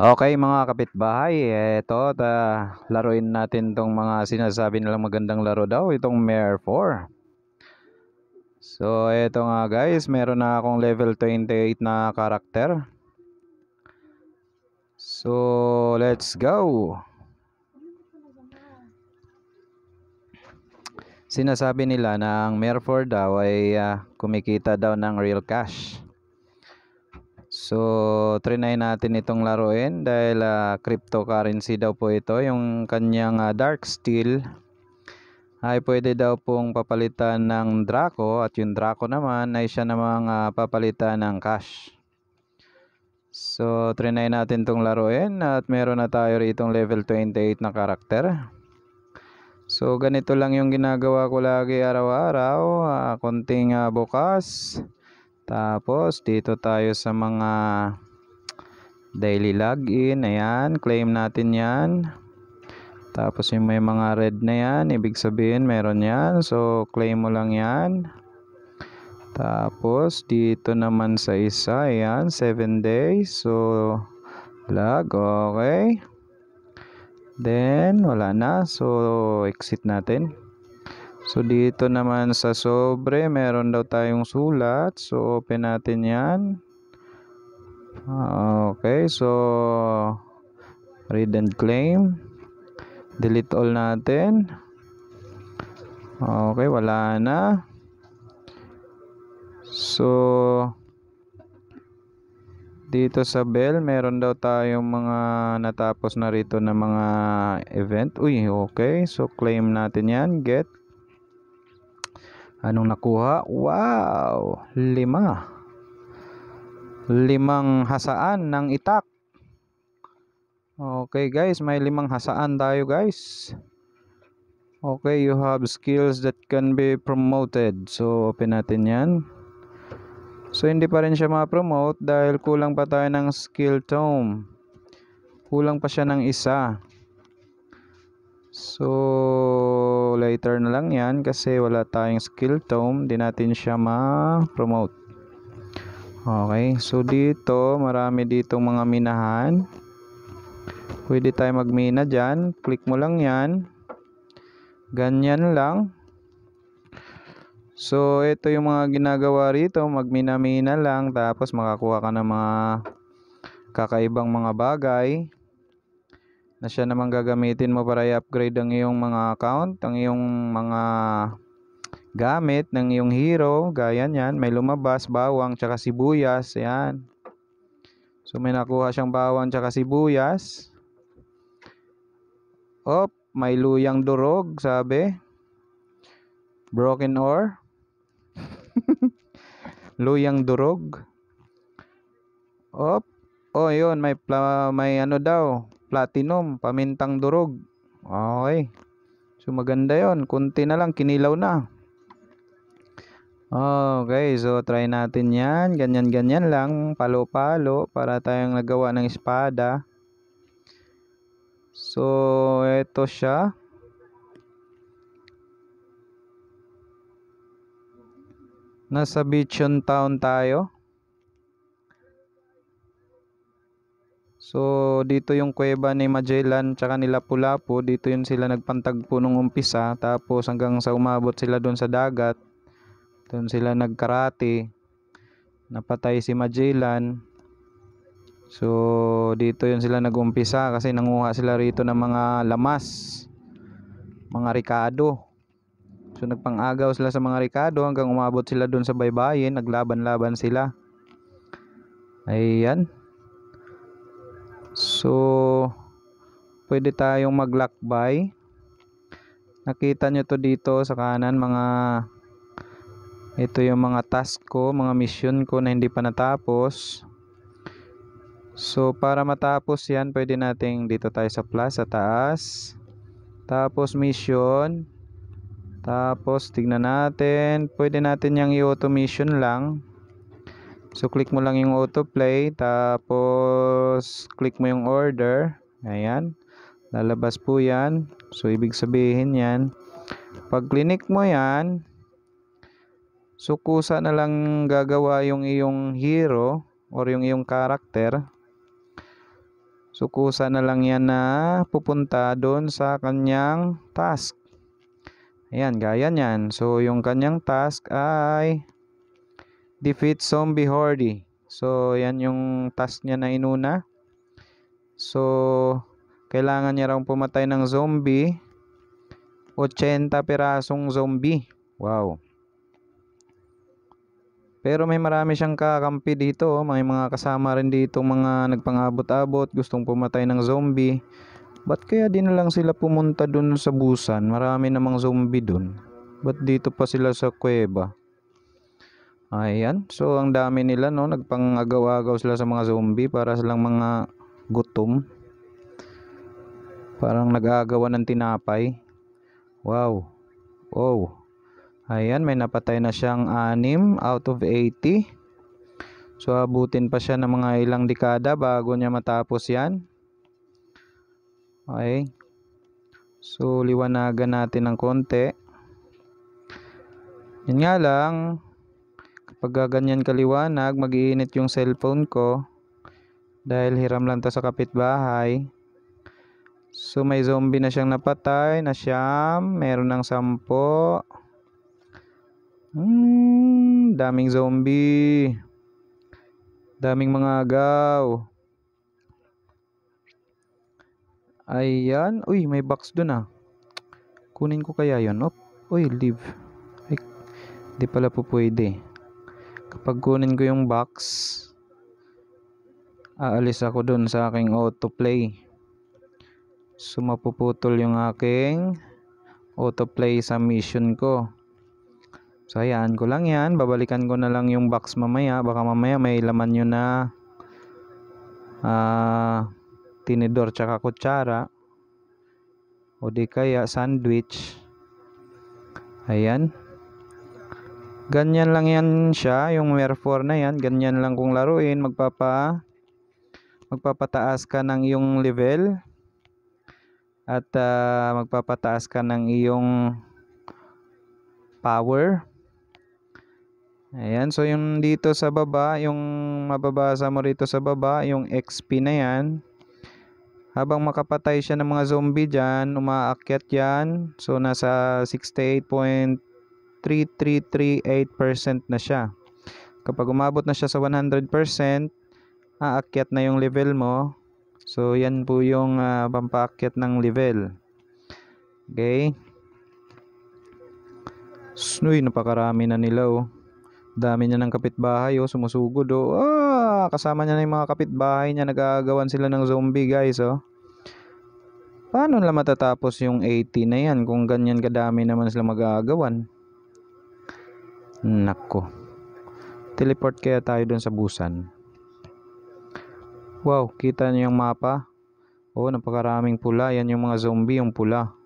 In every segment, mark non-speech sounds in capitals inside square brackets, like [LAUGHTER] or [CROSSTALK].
Okay mga kapitbahay, eto ta, laruin natin tong mga sinasabi nilang magandang laro daw, itong Mare 4. So eto nga guys, meron na akong level 28 na karakter. So let's go. Sinasabi nila na ang Mare 4 daw ay uh, kumikita daw ng real cash. So, trinay natin itong laruin dahil uh, cryptocurrency daw po ito. Yung kanyang uh, dark steel ay pwede daw pong papalitan ng Draco at yung Draco naman ay siya namang uh, papalitan ng cash. So, trinay natin itong laruin at meron na tayo ritong level 28 na karakter. So, ganito lang yung ginagawa ko lagi araw-araw. Uh, konting uh, bukas. Bukas tapos, dito tayo sa mga daily login. Ayan, claim natin yan. Tapos, yung may mga red na yan, ibig sabihin meron yan. So, claim mo lang yan. Tapos, dito naman sa isa, ayan, 7 days. So, log, okay. Then, wala na. So, exit natin. So, dito naman sa sobre, meron daw tayong sulat. So, open natin yan. Ah, okay, so, read and claim. Delete all natin. Ah, okay, wala na. So, dito sa bell, meron daw tayong mga natapos na rito na mga event. Uy, okay. So, claim natin yan. Get, Anong nakuha? Wow! Lima. Limang hasaan ng itak. Okay guys, may limang hasaan tayo guys. Okay, you have skills that can be promoted. So, open natin yan. So, hindi pa rin siya ma-promote dahil kulang pa tayo ng skill tome. Kulang pa siya ng isa. So, later na lang yan kasi wala tayong skill tome. Di natin siya ma-promote. Okay. So, dito, marami dito mga minahan. Pwede tayo magmina dyan. Click mo lang yan. Ganyan lang. So, ito yung mga ginagawa rito. Magmina-mina lang. Tapos, makakuha ka ng mga kakaibang mga bagay na siya naman gagamitin mo para i-upgrade ang iyong mga account, ang iyong mga gamit ng iyong hero, gaya niyan, may lumabas, bawang, tsaka sibuyas, ayan. So may nakuha siyang bawang tsaka sibuyas. Op, may luyang durog, sabi. Broken ore. [LAUGHS] luyang durog. Op, oh yun, may, may ano daw, platinum, pamintang durog. Okay. So maganda 'yon. konti na lang kinilaw na. Okay, so try natin 'yan. Ganyan-ganyan lang, palo-palo para tayong nagawa ng espada. So, ito siya. Nasa Bichon Town tayo. So dito yung kuweba ni Magellan tsaka ni Lapu-Lapu, dito yun sila nagpantagpo nung umpisa tapos hanggang sa umabot sila doon sa dagat. Doon sila nagkarate. Napatay si Magellan. So dito yun sila nagumpisa kasi nanguha sila rito ng mga lamas, mga rikado. So nagpangagaw sila sa mga rikado hanggang umabot sila doon sa baybayin, naglaban-laban sila. Ayan. So, pwede tayong mag-lock maglakbay. Nakita nyo to dito sa kanan mga ito yung mga task ko, mga mission ko na hindi pa natapos. So, para matapos yan, pwede nating dito tayo sa plus, sa taas. Tapos, mission. Tapos, tignan natin. Pwede natin yung i auto mission lang. So, click mo lang yung autoplay. Tapos, click mo yung order. Ayan. Lalabas po yan. So, ibig sabihin yan. Pag click mo yan, sukusa na lang gagawa yung iyong hero or yung iyong character. Sukusa na lang yan na pupunta doon sa kanyang task. Ayan, gaya niyan. So, yung kanyang task ay defeat zombie horde. So, yan yung task niya na inuna. So, kailangan niya raw pumatay ng zombie. 80 pirasong zombie. Wow. Pero may marami siyang kakampi dito. Oh. May mga kasama rin dito mga nagpangabot-abot. Gustong pumatay ng zombie. Ba't kaya din na lang sila pumunta dun sa busan? Marami namang zombie dun. Ba't dito pa sila sa kuweba? Ayan. So, ang dami nila, no? Nagpangagaw-agaw sila sa mga zombie para silang mga gutom. Parang nag-aagawan ng tinapay. Wow. Wow. Ayan, may napatay na siyang 6 out of 80. So, abutin pa siya ng mga ilang dekada bago niya matapos yan. Okay. So, liwanagan natin ng konti. Yan nga lang, pag ganyan kaliwanag, magiinit yung cellphone ko dahil hiram lang to sa kapitbahay. So may zombie na siyang napatay, na siyam, meron ng sampo. Hmm, daming zombie. Daming mga agaw. Ayan. Uy, may box dun ah. Kunin ko kaya yon. oh, Uy, leave. hindi pala po pwede kapag kunin ko yung box aalis ako dun sa aking autoplay so mapuputol yung aking autoplay sa mission ko so ayan ko lang yan babalikan ko na lang yung box mamaya baka mamaya may laman yun na uh, tinidor tsaka kutsara o di kaya sandwich ayan Ganyan lang yan siya, yung wherefore na yan. Ganyan lang kung laruin, magpapa magpapataas ka ng iyong level at uh, magpapataas ka ng iyong power. Ayan, so yung dito sa baba, yung mababasa mo rito sa baba, yung XP na yan. Habang makapatay siya ng mga zombie dyan, umaakyat yan. So, nasa 68.2 0.3338% na siya. Kapag umabot na siya sa 100%, aakyat na yung level mo. So, yan po yung uh, pampaakyat ng level. Okay. Snoy, napakarami na nila oh. Dami niya ng kapitbahay oh, sumusugod oh. Ah, kasama niya na yung mga kapitbahay niya, nagagawan sila ng zombie guys oh. Paano nila matatapos yung 80 na yan kung ganyan kadami naman sila magagawan? Nako. Teleport kaya tayo dun sa Busan. Wow, kita niyo yung mapa? oh, napakaraming pula. Yan yung mga zombie, yung pula.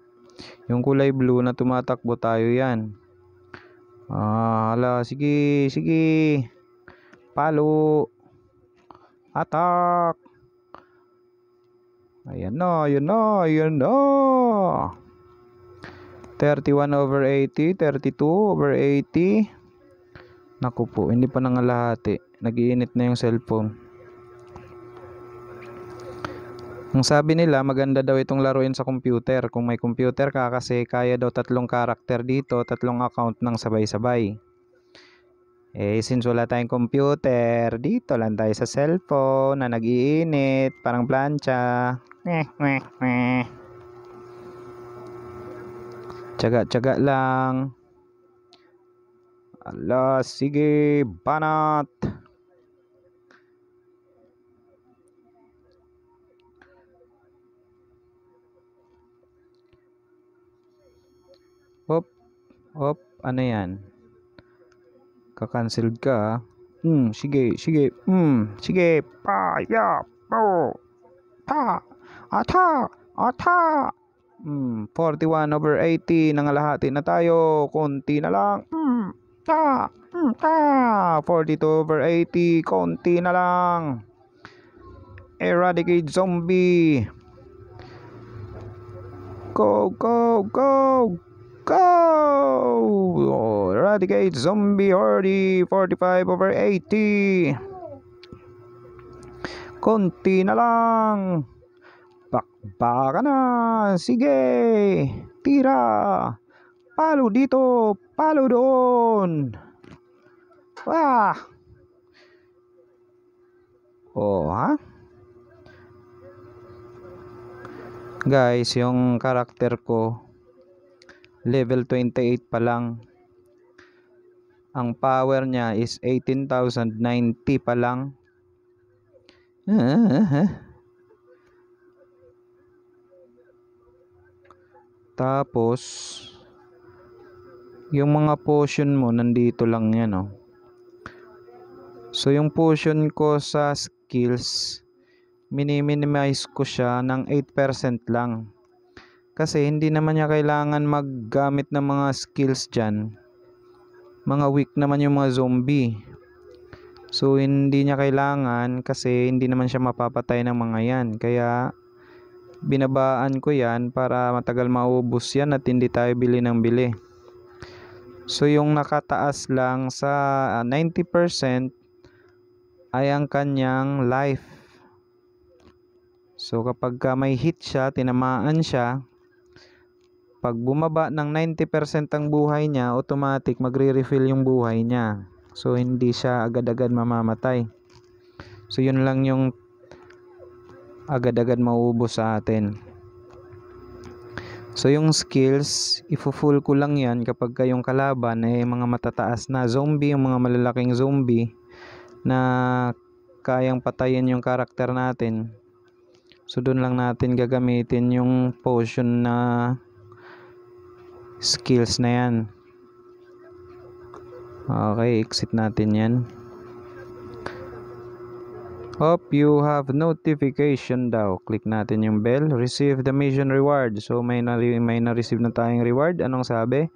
Yung kulay blue na tumatakbo tayo yan. Ah, ala, sige, sige. Palo. Atak. Ayan na, ayan na, ayan na. 31 over 80, 32 over 80. Naku po, hindi pa nangalahati. Nagiinit na yung cellphone. Ang sabi nila, maganda daw itong laruin sa computer. Kung may computer ka kasi kaya daw tatlong karakter dito, tatlong account ng sabay-sabay. Eh, since wala tayong computer, dito lang tayo sa cellphone na nagiinit, parang plancha. Eh, eh, eh. Tsaga-tsaga lang. Ala, sige, banat. Hop, hop, ano yan? Kakancel ka. Hmm, sige, sige. Hmm, sige. Pa, ya, po. Ta, ata, ata. Hmm, 41 over 80. Nangalahati na tayo. Konti na lang. Hmm. Ta! Mm, ta! 42 over 80. Konti na lang. Eradicate zombie. Go, go, go! Go! eradicate zombie already. 45 over 80. Konti na lang. Bakbaka na. Sige. Tira. Palo dito, palo doon. Wah. Oh, ha? Guys, yung character ko level 28 pa lang. Ang power niya is 18,090 pa lang. [LAUGHS] Tapos yung mga potion mo nandito lang yan oh. so yung potion ko sa skills minimize ko siya ng 8% lang kasi hindi naman niya kailangan maggamit ng mga skills dyan mga weak naman yung mga zombie so hindi niya kailangan kasi hindi naman siya mapapatay ng mga yan kaya binabaan ko yan para matagal maubos yan at hindi tayo bili ng bili So yung nakataas lang sa 90% ah, ay ang kanyang life. So kapag may hit siya, tinamaan siya, pag bumaba ng 90% ang buhay niya, automatic magre-refill yung buhay niya. So hindi siya agad-agad mamamatay. So yun lang yung agad-agad mauubos sa atin. So yung skills, ifo-full ko lang yan kapag kayong kalaban ay eh, mga matataas na zombie, yung mga malalaking zombie na kayang patayin yung karakter natin. So doon lang natin gagamitin yung potion na skills na yan. Okay, exit natin yan. Hope you have notification daw. Click natin yung bell. Receive the mission reward. So may na may na-receive na tayong reward. Anong sabi?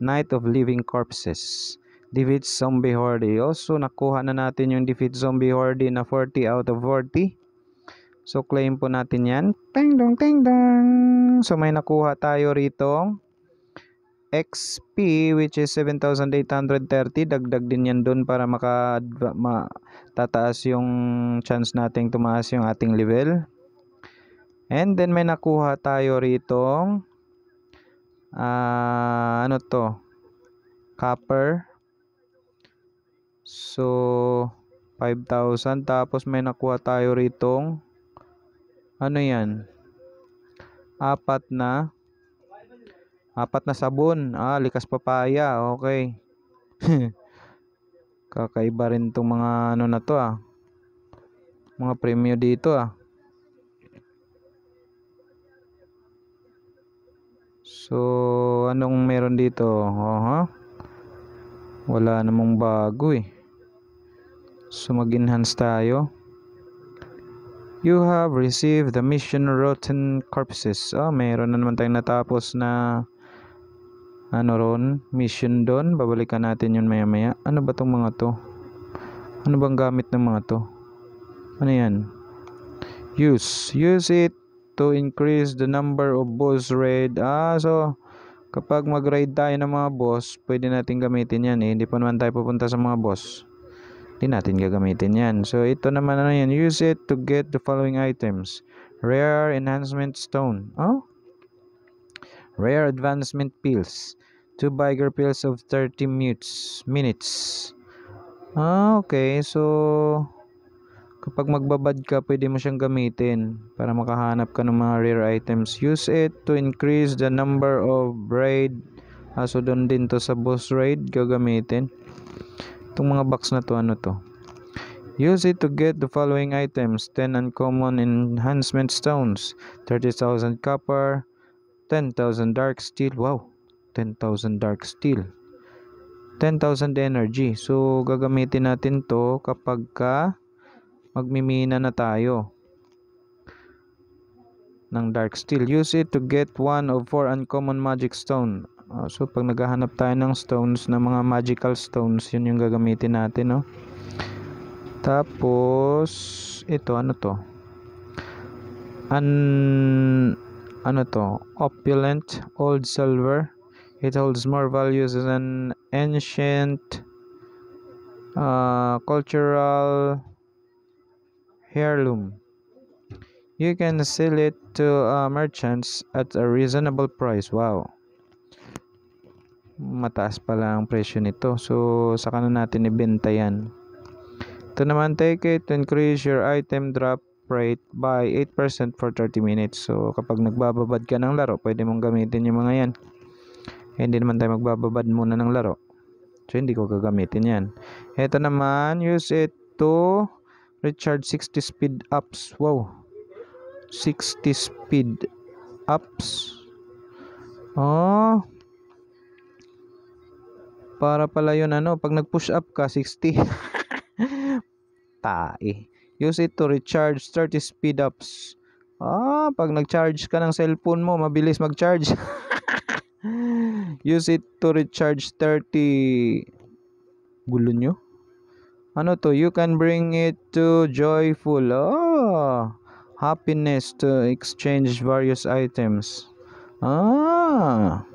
Night of Living Corpses. Defeat Zombie Horde. Also, nakuha na natin yung Defeat Zombie Horde na 40 out of 40. So, claim po natin yan. Teng dong, teng dong. So, may nakuha tayo rito. XP which is 7,830 dagdag din yan doon para maka tataas yung chance nating tumaas yung ating level and then may nakuha tayo rito uh, ah, ano to copper so 5,000 tapos may nakuha tayo rito ano yan apat na Apat na sabon. Ah, likas papaya. Okay. [LAUGHS] Kakaiba rin tong mga ano na to ah. Mga premium dito ah. So, anong meron dito? Aha. Uh -huh. Wala namang bago eh. So, mag-enhance tayo. You have received the mission rotten corpses. Ah, oh, meron na naman tayong natapos na ano ron, mission doon. Babalikan natin yun maya maya. Ano ba tong mga to? Ano bang gamit ng mga to? Ano yan? Use. Use it to increase the number of boss raid. Ah, so kapag mag-raid tayo ng mga boss, pwede natin gamitin yan eh. Hindi pa naman tayo pupunta sa mga boss. Hindi natin gagamitin yan. So ito naman ano yan. Use it to get the following items. Rare Enhancement Stone. Oh, Rare advancement pills. Two Biger pills of 30 minutes. minutes. Ah, okay. So, kapag magbabad ka, pwede mo siyang gamitin para makahanap ka ng mga rare items. Use it to increase the number of raid. Ah, so, doon din to sa boss raid gagamitin. Itong mga box na to, ano to? Use it to get the following items. 10 uncommon enhancement stones. 30,000 copper. 10,000 dark steel. Wow, 10,000 dark steel. 10,000 energy. So, gagamitin natin to kapag ka magmimina na tayo ng dark steel. Use it to get one of four uncommon magic stone. Uh, so, pag naghahanap tayo ng stones, ng mga magical stones, yun yung gagamitin natin, no? Tapos, ito, ano to? An ano to, opulent old silver. It holds more values as an ancient uh, cultural heirloom. You can sell it to uh, merchants at a reasonable price. Wow. Mataas pala ang presyo nito. So, saka na natin ibenta yan. Ito naman, take it to increase your item drop rate by 8% for 30 minutes. So, kapag nagbababad ka ng laro, pwede mong gamitin yung mga yan. Hindi naman tayo magbababad muna ng laro. So, hindi ko gagamitin yan. Ito naman, use it to recharge 60 speed ups. Wow! 60 speed ups. Oh! Para pala yun ano, pag nag-push up ka, 60. [LAUGHS] Tae. Use it to recharge 30 speed ups. Ah, pag nag-charge ka ng cellphone mo, mabilis mag-charge. [LAUGHS] Use it to recharge 30 gulo nyo. Ano to? You can bring it to joyful. Oh, happiness to exchange various items. Ah.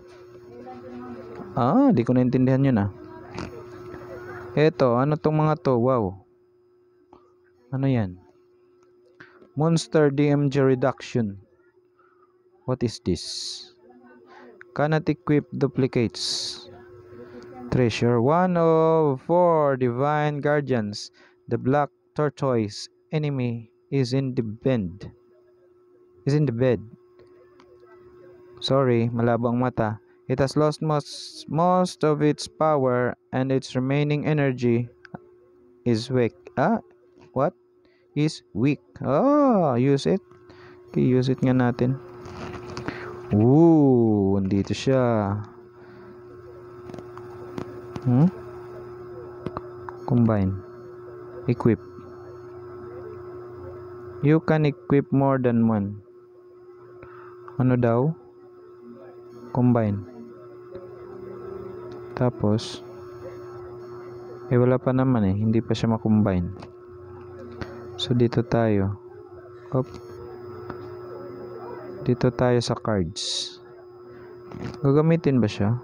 Ah, di ko naintindihan yun ah. Eto, ano tong mga to? Wow. Ano yan? Monster DMG reduction. What is this? Cannot equip duplicates. Treasure. One of four divine guardians. The black tortoise enemy is in the bend. Is in the bed. Sorry, malabo ang mata. It has lost most, most of its power and its remaining energy is weak. Ah, what is weak. Oh, use it. Okay, use it nga natin. Ooh, andito siya. Hmm? Combine. Equip. You can equip more than one. Ano daw? Combine. Tapos, eh wala pa naman eh. Hindi pa siya makombine. So, dito tayo. Op. Dito tayo sa cards. Gagamitin ba siya?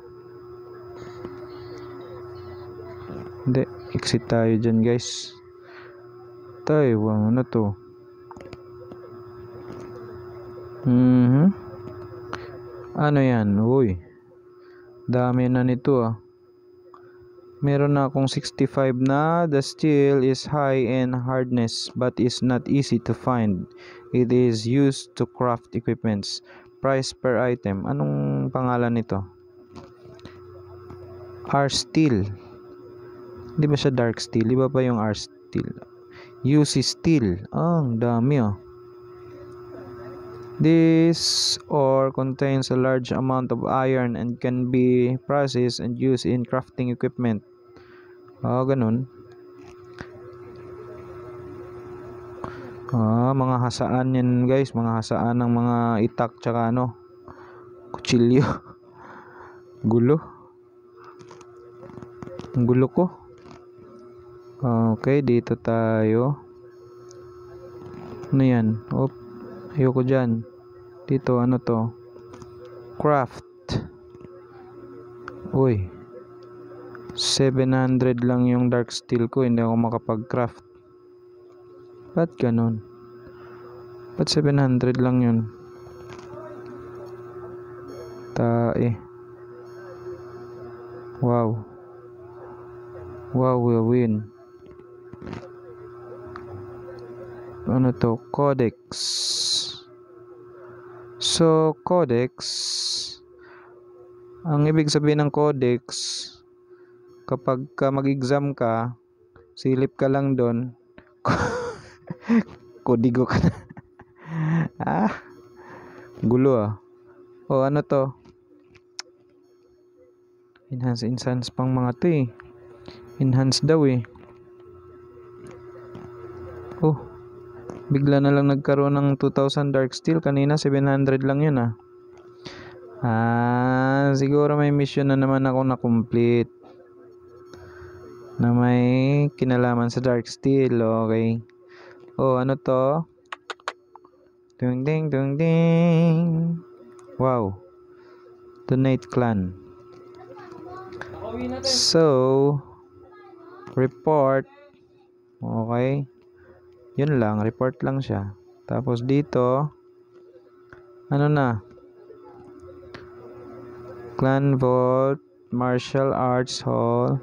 Hindi. Exit tayo dyan, guys. Tayo, wow, um, ano to? Mm -hmm. Ano yan? Uy. Dami na nito ah meron na akong 65 na the steel is high in hardness but is not easy to find. It is used to craft equipments. Price per item. Anong pangalan nito? R steel. hindi ba siya dark steel? Iba pa yung R steel. UC steel. Oh, ang dami oh. This ore contains a large amount of iron and can be processed and used in crafting equipment. Ah, ganun. Ah, mga hasaan yan guys. Mga hasaan ng mga itak tsaka ano. Kutsilyo. [LAUGHS] Gulo. Ang gulo ko. Okay, dito tayo. Ano yan? Op, ayoko dyan. Dito, ano to? Craft. Uy. 700 lang yung dark steel ko hindi ako makapag-craft ba't ganun ba't 700 lang yun tae wow wow we win ano to codex so codex ang ibig sabihin ng codex kapag ka mag-exam ka, silip ka lang doon, [LAUGHS] kodigo ka na. [LAUGHS] ah, gulo ah. O oh, ano to? Enhance, enhance pang mga to eh. Enhance daw eh. Oh, bigla na lang nagkaroon ng 2,000 dark steel. Kanina 700 lang yun ah. Ah, siguro may mission na naman ako na complete na may kinalaman sa dark steel. Okay. Oh, ano to? Dung ding dung ding. Wow. Donate clan. So, report. Okay. Yun lang, report lang siya. Tapos dito, ano na? Clan Vault, Martial Arts Hall,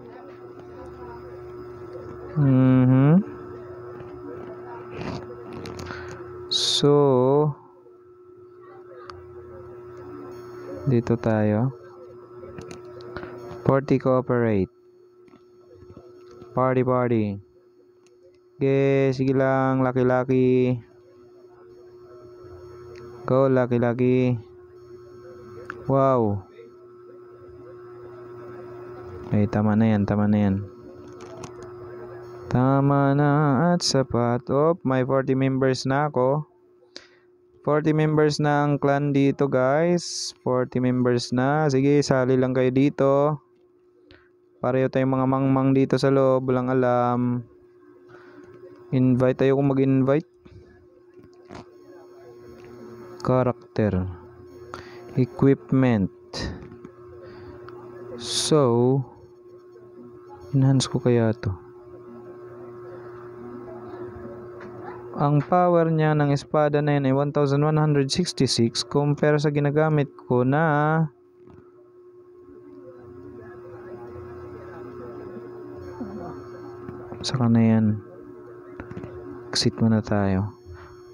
mm-hmm so dito tayo party cooperate party party okay sige lang laki laki go laki laki wow ay tama na yan tama na yan Tama na at sapat. Oh, may 40 members na ako. 40 members na ang clan dito guys. 40 members na. Sige, sali lang kayo dito. Pareho tayong mga mangmang dito sa loob. Walang alam. Invite tayo kung mag-invite. Character. Equipment. So, enhance ko kaya to. Ang power niya ng espada na yan ay 1166 compare sa ginagamit ko na Saka na yan. Exit muna tayo.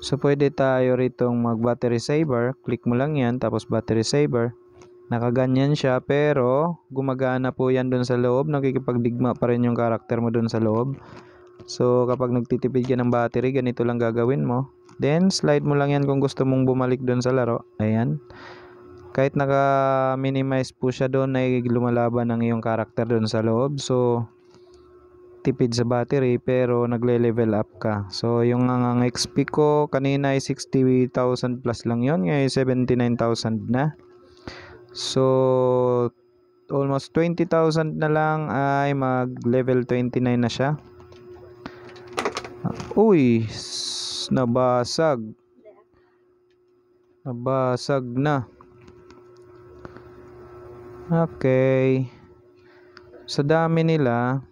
So pwede tayo ritong mag battery saver. Click mo lang yan tapos battery saver. Nakaganyan siya pero gumagana po yan dun sa loob. Nakikipagdigma pa rin yung karakter mo dun sa loob. So kapag nagtitipid ka ng battery, ganito lang gagawin mo. Then slide mo lang yan kung gusto mong bumalik doon sa laro. Ayan. Kahit naka-minimize po siya doon ay lumalaban ng iyong karakter doon sa loob. So tipid sa battery pero nagle-level up ka. So yung ang XP ko kanina ay 60,000 plus lang yon, ngayon 79,000 na. So almost 20,000 na lang ay mag level 29 na siya. Uy, nabasag. Nabasag na. Okay. Sa dami nila,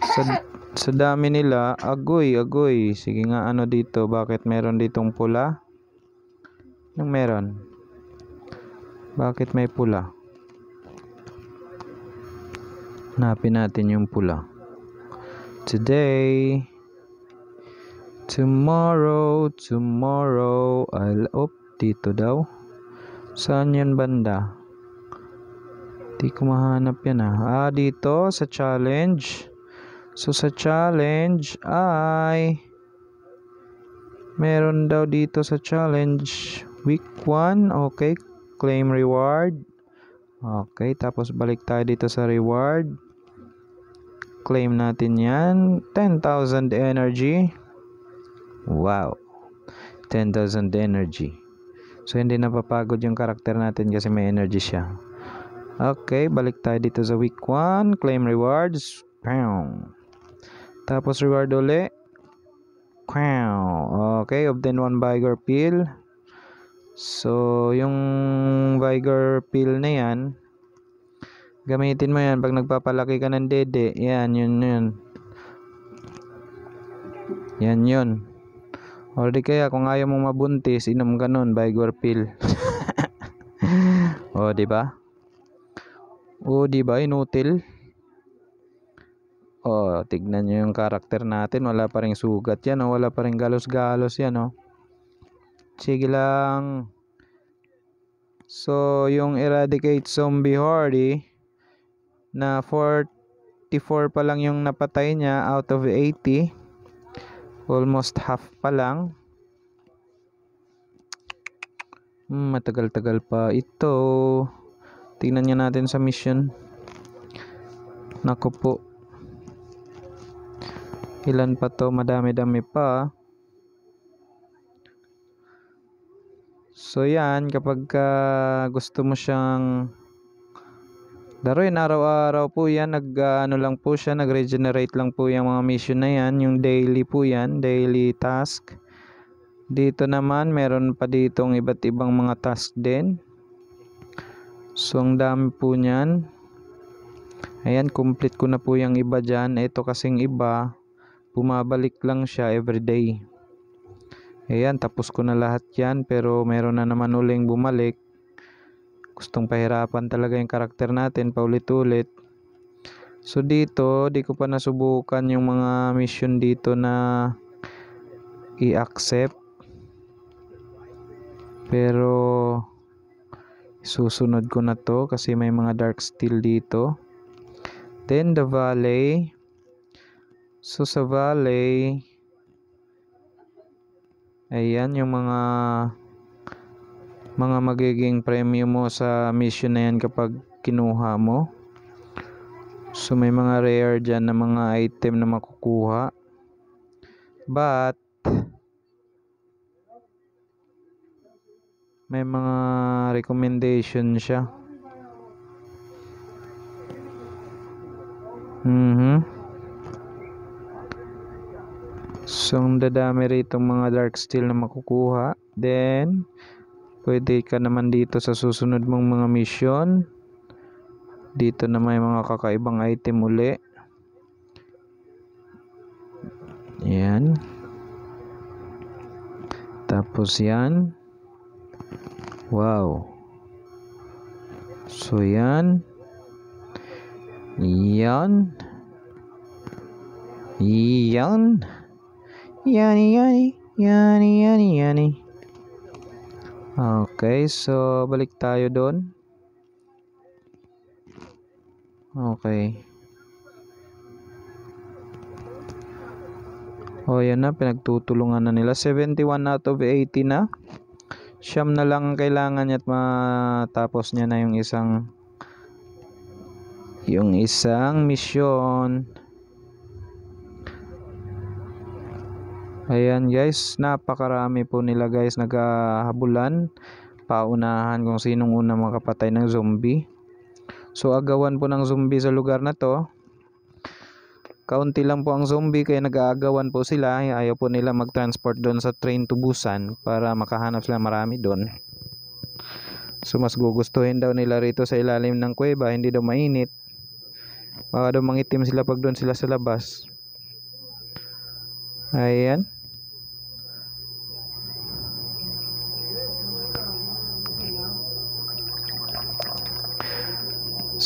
sa, sa dami nila, agoy, agoy. Sige nga, ano dito? Bakit meron ditong pula? Anong meron? Bakit may pula? Hanapin natin yung pula today. Tomorrow, tomorrow, I'll, op, dito daw. Saan yan banda? Hindi ko mahanap yan ah. Ah, dito, sa challenge. So, sa challenge ay, meron daw dito sa challenge. Week 1, okay, claim reward. Okay, tapos balik tayo dito sa reward claim natin yan. 10,000 energy. Wow. 10,000 energy. So, hindi napapagod yung karakter natin kasi may energy siya. Okay, balik tayo dito sa week 1. Claim rewards. Pow. Tapos reward uli. Pow. Okay, obtain one Vigor Pill. So, yung Vigor Pill na yan, Gamitin mo yan pag nagpapalaki ka ng dede. Yan, yun, yun. Yan, yun. Or di kaya kung ayaw mong mabuntis, inom ka by Vigor pill. [LAUGHS] o, di ba? O, di ba? Inutil. O, tignan nyo yung karakter natin. Wala pa rin sugat yan. O, wala pa rin galos-galos yan. O. Sige lang. So, yung eradicate zombie horde, na 44 pa lang yung napatay niya out of 80. Almost half pa lang. Hmm, matagal-tagal pa ito. Tingnan niya natin sa mission. naku po. Ilan pa to? Madami-dami pa. So yan, kapag uh, gusto mo siyang laro yan. Araw-araw po yan. Nag, uh, ano lang po siya, nag-regenerate lang po yung mga mission na yan. Yung daily po yan, daily task. Dito naman, meron pa ditong iba't ibang mga task din. So, ang dami po niyan. Ayan, complete ko na po yung iba dyan. Ito kasing iba, bumabalik lang siya everyday. Ayan, tapos ko na lahat yan pero meron na naman uling bumalik gustong pahirapan talaga yung karakter natin paulit-ulit. So dito, di ko pa nasubukan yung mga mission dito na i-accept. Pero susunod ko na to kasi may mga dark steel dito. Then the valley. So sa valley, ayan yung mga mga magiging premyo mo sa mission na yan kapag kinuha mo. So may mga rare dyan na mga item na makukuha. But may mga recommendation siya. Mhm. Mm So, ang dadami rito mga dark steel na makukuha. Then, Pwede ka naman dito sa susunod mong mga mission. Dito na may mga kakaibang item uli. Yan. Tapos yan. Wow. So yan. Yan. Yan. Yan, yan, yan, yan, yan, yan. Okay, so balik tayo doon. Okay. O oh, yan na, pinagtutulungan na nila. 71 out of 80 na. Siyam na lang kailangan niya at matapos niya na yung isang yung isang mission. Ayan guys, napakarami po nila guys naghahabulan. Paunahan kung sinong una makapatay ng zombie. So agawan po ng zombie sa lugar na to. Kaunti lang po ang zombie kaya nag-aagawan po sila. Ayaw po nila mag-transport doon sa train to Busan para makahanap sila marami doon. So mas gugustuhin daw nila rito sa ilalim ng kuweba, hindi daw mainit. Baka daw mangitim sila pag doon sila sa labas. Ayan.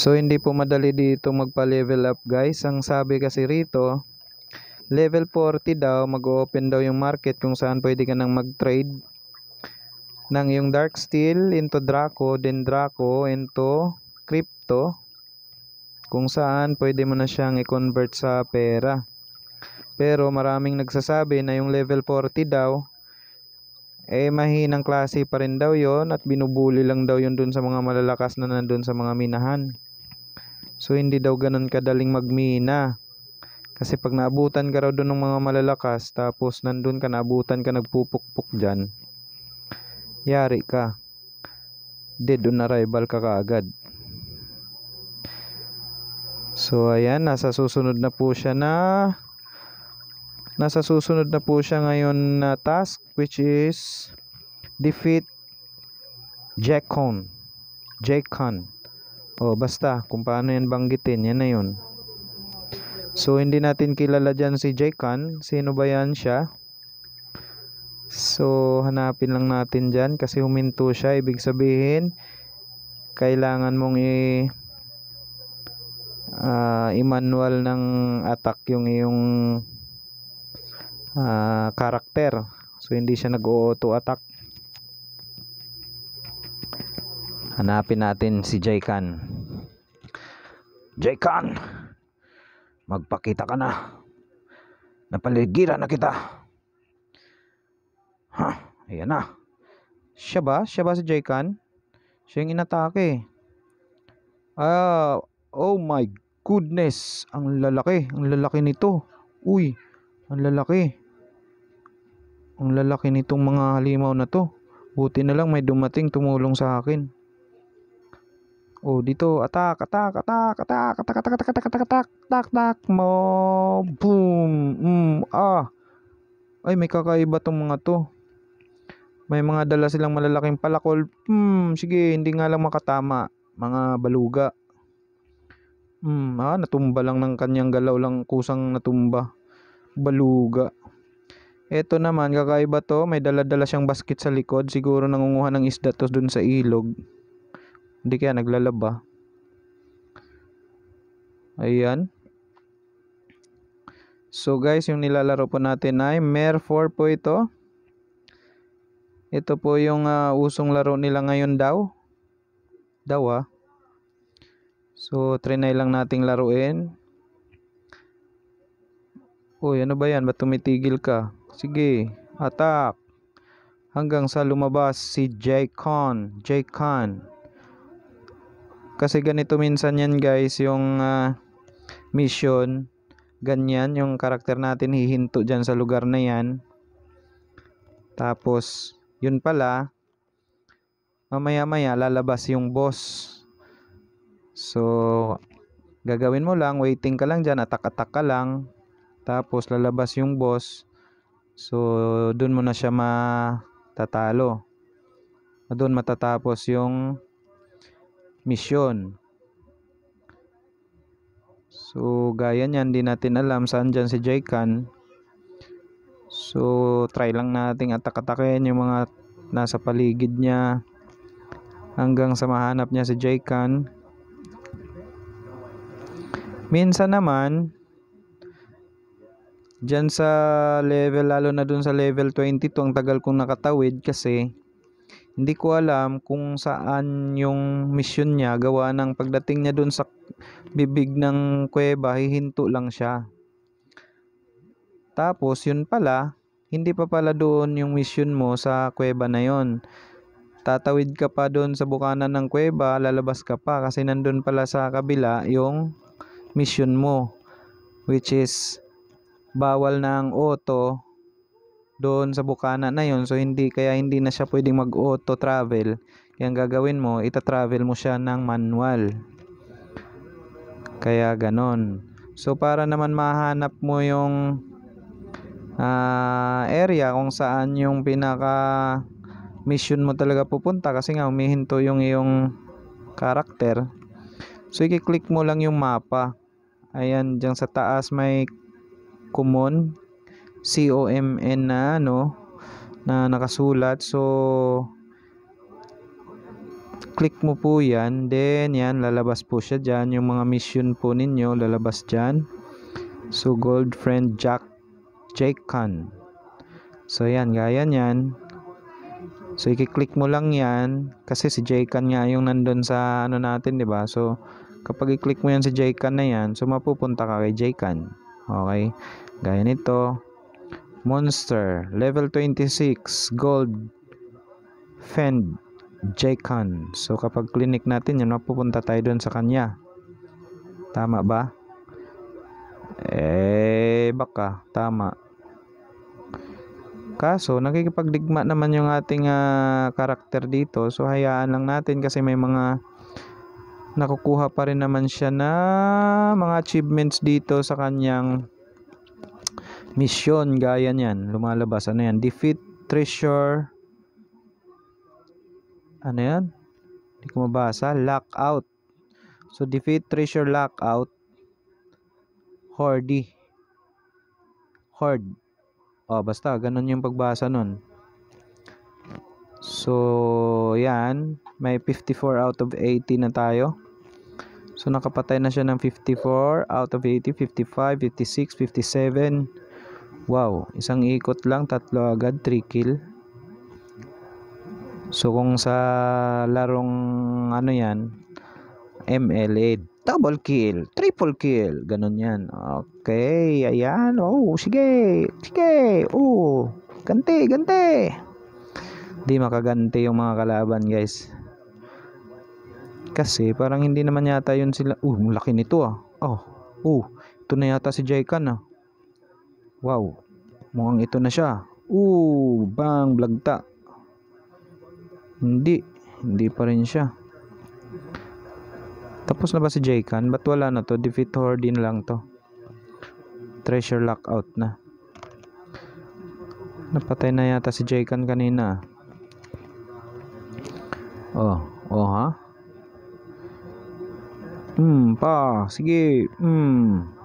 So hindi po madali dito magpa-level up guys. Ang sabi kasi rito, level 40 daw, mag-open daw yung market kung saan pwede ka nang mag-trade ng yung Dark Steel into Draco, then Draco into Crypto kung saan pwede mo na siyang i-convert sa pera. Pero maraming nagsasabi na yung level 40 daw eh mahinang klase pa rin daw yon at binubuli lang daw yon dun sa mga malalakas na nandun sa mga minahan. So hindi daw ganun kadaling magmina. Kasi pag naabutan ka raw doon ng mga malalakas, tapos nandun ka naabutan ka nagpupukpok dyan, yari ka. Dead na rival ka kaagad. So ayan, nasa susunod na po siya na nasa susunod na po siya ngayon na task which is defeat Jekon. Jekon. O oh, basta kung paano yan banggitin, yan na yun. So hindi natin kilala dyan si Jaycan. Sino ba yan siya? So hanapin lang natin dyan kasi huminto siya. Ibig sabihin kailangan mong i uh, i-manual ng attack yung iyong uh, ah, character. So hindi siya nag-auto attack. hanapin natin si Jaycan Jaycan magpakita ka na napaligiran na kita ha ayan na siya ba? siya ba si Jaycan? siya yung inatake ah oh my goodness ang lalaki ang lalaki nito uy ang lalaki ang lalaki nitong mga halimaw na to buti na lang may dumating tumulong sa akin Oh, dito attack, attack, attack, attack, attack, attack, attack, attack, attack, attack, attack, attack, mo. Boom. Mm, ah. Ay, may kakaiba tong mga to. May mga dala silang malalaking palakol. Hmm, sige, hindi nga lang makatama. Mga baluga. Hmm, ah, natumba lang ng kanyang galaw lang kusang natumba. Baluga. Eto naman, kakaiba to. May dala-dala siyang basket sa likod. Siguro nangunguha ng isda to dun sa ilog. Hindi kaya naglalaba. Ayan. So guys, yung nilalaro po natin ay Mer 4 po ito. Ito po yung uh, usong laro nila ngayon daw. Daw ah. So, trinay lang nating laruin. Uy, ano ba yan? Ba't tumitigil ka? Sige, attack. Hanggang sa lumabas si Jaycon. Jaycon. Kasi ganito minsan yan guys, yung uh, mission, ganyan, yung karakter natin hihinto dyan sa lugar na yan. Tapos, yun pala, mamaya maya lalabas yung boss. So, gagawin mo lang, waiting ka lang dyan, atak-atak ka lang. Tapos, lalabas yung boss. So, doon mo na siya matatalo. Doon matatapos yung misyon. So, gaya niyan, di natin alam saan dyan si Jaycan. So, try lang nating atak-atakin yung mga nasa paligid niya hanggang sa mahanap niya si Jaycan. Minsan naman, dyan sa level, lalo na dun sa level 22, ang tagal kong nakatawid kasi hindi ko alam kung saan yung mission niya gawa ng pagdating niya dun sa bibig ng kuweba, hihinto lang siya. Tapos yun pala, hindi pa pala doon yung mission mo sa kuweba na yon. Tatawid ka pa doon sa bukana ng kuweba, lalabas ka pa kasi nandun pala sa kabila yung mission mo which is bawal na ang auto doon sa Bukana na yon so hindi kaya hindi na siya pwedeng mag auto travel kaya gagawin mo ita-travel mo siya ng manual kaya ganon so para naman mahanap mo yung uh, area kung saan yung pinaka mission mo talaga pupunta kasi nga umihinto yung yung character so i-click mo lang yung mapa ayan dyan sa taas may kumon COMN na ano na nakasulat. So click mo po 'yan. Then 'yan lalabas po siya diyan yung mga mission po ninyo lalabas diyan. So gold friend Jack Jake Khan. So 'yan, gaya yan So i-click mo lang 'yan kasi si Jaycan nga yung nandoon sa ano natin, 'di ba? So kapag i-click mo 'yan si Jaycan na 'yan, so mapupunta ka kay Jaycan. Okay? Gaya nito. Monster, level 26, Gold, Fend, Jaycan. So kapag clinic natin yun, mapupunta tayo doon sa kanya. Tama ba? Eh, baka. Tama. Kaso, nakikipagdigma naman yung ating uh, karakter dito. So, hayaan lang natin kasi may mga nakukuha pa rin naman siya na mga achievements dito sa kanyang mission gaya niyan lumalabas ano yan defeat treasure ano yan hindi ko mabasa lockout so defeat treasure lockout hordy horde oh basta ganun yung pagbasa nun so yan may 54 out of 80 na tayo So nakapatay na siya ng 54 out of 80, 55, 56, 57, Wow, isang ikot lang, tatlo agad, 3 kill. So kung sa larong ano yan, ml double kill, triple kill, ganun yan. Okay, ayan. Oh, sige, sige. Oh, ganti, ganti. Hindi makaganti yung mga kalaban guys. Kasi parang hindi naman yata yun sila. Oh, laki nito ah. Oh, oh, ito na yata si Jaycan ah. Wow, mukhang ito na siya. Oo, bang blagta. Hindi, hindi pa rin siya. Tapos na ba si Jaycan? Ba't wala na to? Defeat Horde Hordin lang to. Treasure lockout na. Napatay na yata si Jaycan kanina. Oh, oh ha? Hmm, pa, sige, hmm.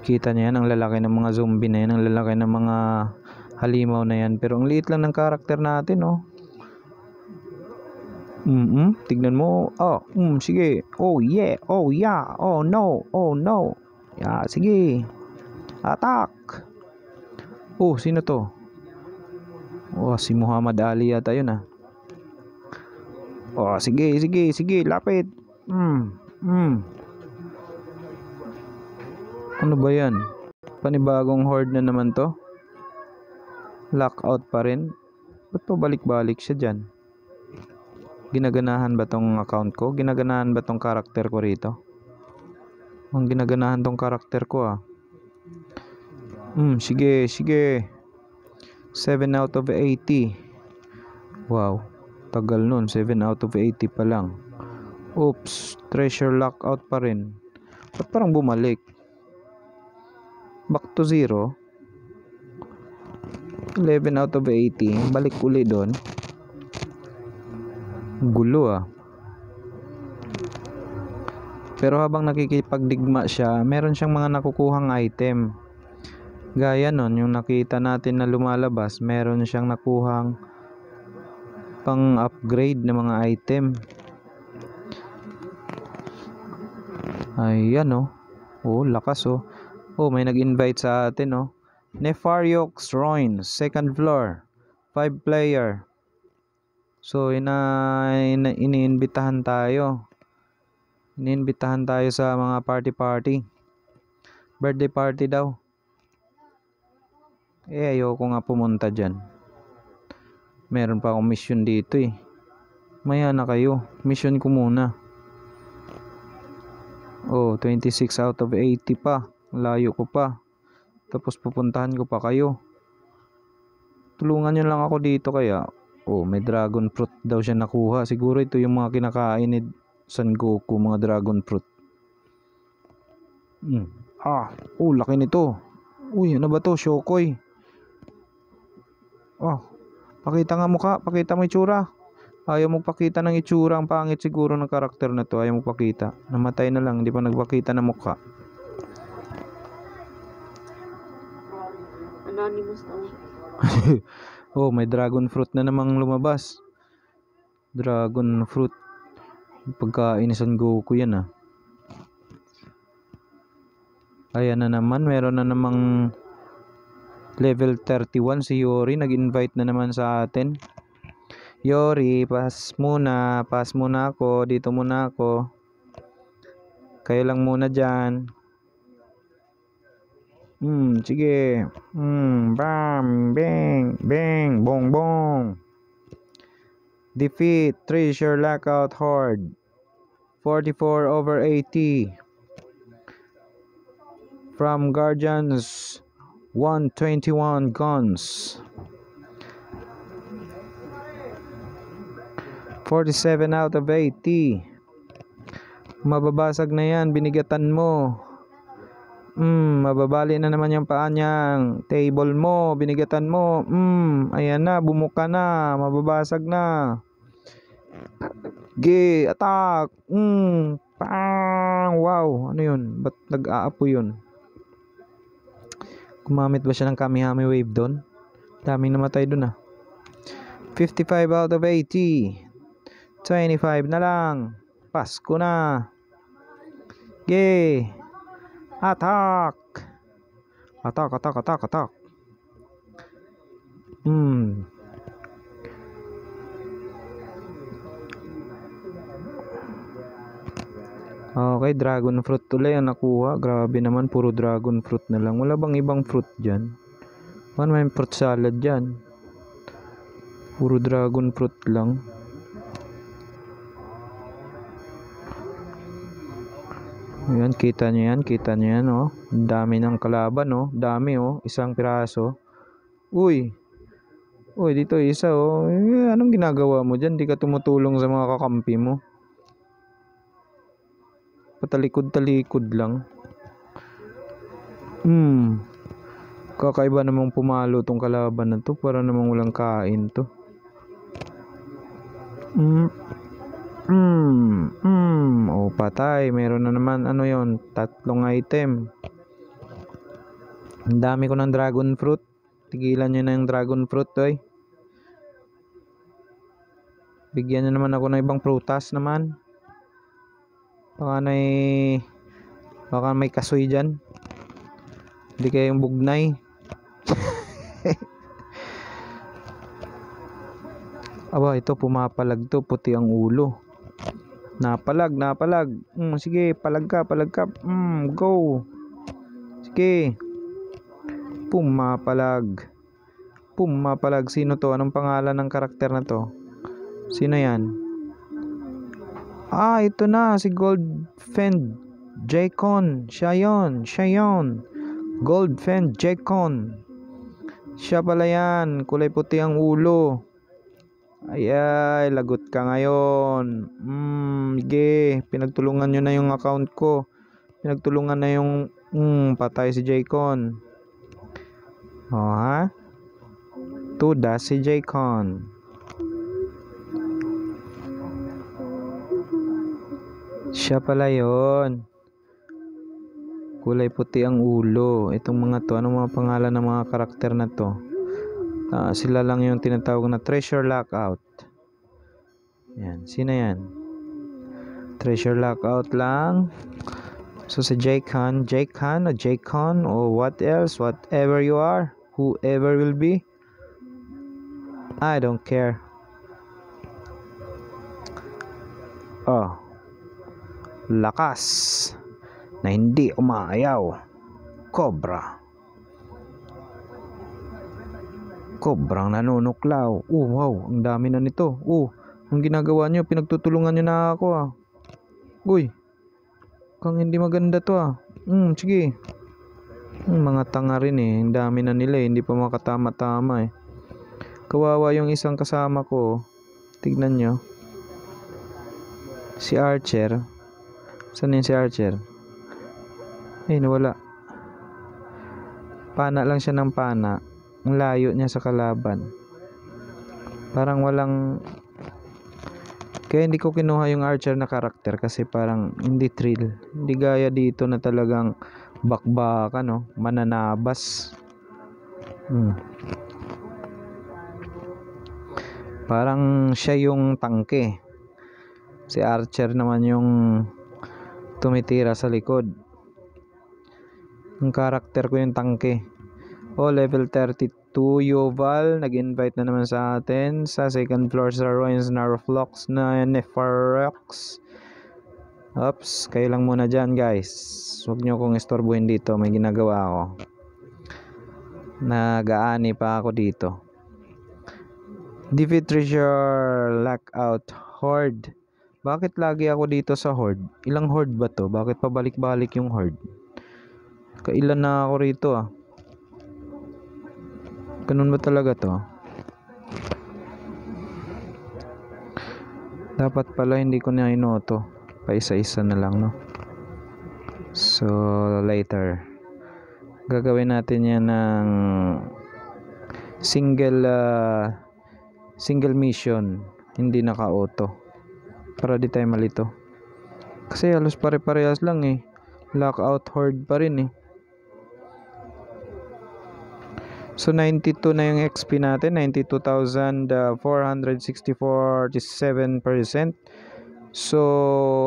Kita niya yan, ang lalaki ng mga zombie na yan, ang lalaki ng mga halimaw na yan. Pero ang liit lang ng karakter natin, oh. Mm-mm, tignan mo. Oh, mm, sige. Oh, yeah. Oh, yeah. Oh, no. Oh, no. Yeah, sige. Attack. Oh, sino to? Oh, si Muhammad Ali yata yun, ah. Oh, sige, sige, sige. Lapit. Mm, mm. Ano ba yan? Panibagong horde na naman to? Lockout pa rin? Ba't balik balik siya dyan? Ginaganahan ba tong account ko? Ginaganahan ba tong karakter ko rito? Ang ginaganahan tong karakter ko ah. Hmm, sige, sige. 7 out of 80. Wow, tagal nun. 7 out of 80 pa lang. Oops, treasure lockout pa rin. Ba't parang bumalik? back to 0 11 out of 80 balik uli doon gulo ah pero habang nakikipagdigma siya meron siyang mga nakukuhang item gaya nun yung nakita natin na lumalabas meron siyang nakuhang pang upgrade ng mga item ayan oh oh lakas oh Oh, may nag-invite sa atin, oh. Nefariox Roin, second floor, 5 player. So, ina, ina iniimbitahan tayo. Iniimbitahan tayo sa mga party-party. Birthday party daw. Eh, ayoko nga pumunta dyan. Meron pa akong mission dito eh. Maya na kayo. Mission ko muna. Oh, 26 out of 80 pa. Layo ko pa. Tapos pupuntahan ko pa kayo. Tulungan nyo lang ako dito kaya. Oh, may dragon fruit daw siya nakuha. Siguro ito yung mga kinakain ni San Goku, mga dragon fruit. mm. Ah, oh, laki nito. Uy, ano ba to? Shokoy. Oh, pakita nga mukha. Pakita mo itsura. Ayaw mo pakita ng itsura. Ang pangit siguro ng karakter na to. Ayaw mo pakita. Namatay na lang. Hindi pa nagpakita ng mukha. [LAUGHS] oh, may dragon fruit na namang lumabas. Dragon fruit. Pagkain ni Goku yan ah. Ayan na naman, meron na namang level 31 si Yori. Nag-invite na naman sa atin. Yori, pass muna. Pass muna ako. Dito muna ako. Kayo lang muna diyan. Hmm, sige. Hmm, bam, bang, bang, bong, bong. Defeat Treasure Lockout Horde. 44 over 80. From Guardians 121 guns. 47 out of 80. Mababasag na yan, binigatan mo. Mm, mababali na naman yung paa niyang. Table mo, binigatan mo. Mm, ayan na, bumuka na, mababasag na. G, attack. Mm, pang, wow. Ano yun? Ba't nag-aapo yun? Gumamit ba siya ng kami-hami wave doon? Daming namatay doon ah. 55 out of 80. 25 na lang. Pasko na. Yay! Attack! Attack, attack, attack, attack. Hmm. Okay, dragon fruit tuloy ang nakuha. Grabe naman, puro dragon fruit na lang. Wala bang ibang fruit dyan? Paano may fruit salad dyan? Puro dragon fruit lang. Ayan, kita nyo yan, kita nyo yan, oh. Dami ng kalaban, oh. Dami, oh. Isang piraso. Uy! Uy, dito isa, oh. Eh, anong ginagawa mo dyan? Di ka tumutulong sa mga kakampi mo. Patalikod-talikod lang. Hmm. Kakaiba namang pumalo tong kalaban na to. Para namang walang kain to. Hmm. Hmm, hmm. O, oh, patay. Meron na naman. Ano yon Tatlong item. Ang dami ko ng dragon fruit. Tigilan nyo na yung dragon fruit, oy. Bigyan nyo naman ako ng ibang prutas naman. Baka na Baka may kasoy dyan. Hindi kaya yung bugnay. [LAUGHS] Aba, ito pumapalag to. Puti ang ulo. Napalag, napalag. Mm, sige, palag ka, palag ka. Mm, go. Sige. Pumapalag. Pumapalag. Sino to? Anong pangalan ng karakter na to? Sino yan? Ah, ito na. Si Goldfend. Jaycon. Siya yun. Siya yun. Goldfend. Jaycon. Siya pala yan. Kulay puti ang ulo. Ayay, lagot ka ngayon. Hmm, ge, pinagtulungan nyo na yung account ko. Pinagtulungan na yung, hmm, patay si Jaycon. O oh, ha? Tuda si Jaycon. Siya pala yon. Kulay puti ang ulo. Itong mga to, anong mga pangalan ng mga karakter na to? Uh, sila lang yung tinatawag na treasure lockout. Yan. Sino yan? Treasure lockout lang. So sa JCon, JCon o JCon o what else, whatever you are, whoever will be, I don't care. Oh, lakas na hindi umayaw. Cobra. Kobrang nanunuklaw. Oh. oh, wow. Ang dami na nito. Oh, ang ginagawa nyo, pinagtutulungan nyo na ako ah. Uy. Kang hindi maganda to ah. Hmm, sige. Hmm, mga tanga rin eh. Ang dami na nila eh. Hindi pa makatama-tama eh. Kawawa yung isang kasama ko. Oh. Tignan nyo. Si Archer. Saan yun si Archer? Eh, nawala. Pana lang siya ng pana ang layo niya sa kalaban parang walang kaya hindi ko kinuha yung archer na character kasi parang hindi thrill hindi gaya dito na talagang bakbak ano mananabas hmm. parang siya yung tangke si archer naman yung tumitira sa likod ang character ko yung tangke o level 32 Yoval nag-invite na naman sa atin sa second floor sa Ruins Naroflox na Nefarox Oops, kayo lang muna dyan guys huwag nyo kong istorbuhin dito may ginagawa ako nagaani pa ako dito Defeat Treasure Lockout Horde bakit lagi ako dito sa horde? Ilang horde ba to? Bakit pabalik-balik yung horde? Kailan na ako rito ah? Ganun ba talaga to? Dapat pala hindi ko na inoto. Pa isa-isa na lang, no? So, later. Gagawin natin yan ng single uh, single mission. Hindi naka-auto. Para di tayo malito. Kasi halos pare-parehas lang eh. Lockout horde pa rin eh. So 92 na yung XP natin, 92,464.7%. So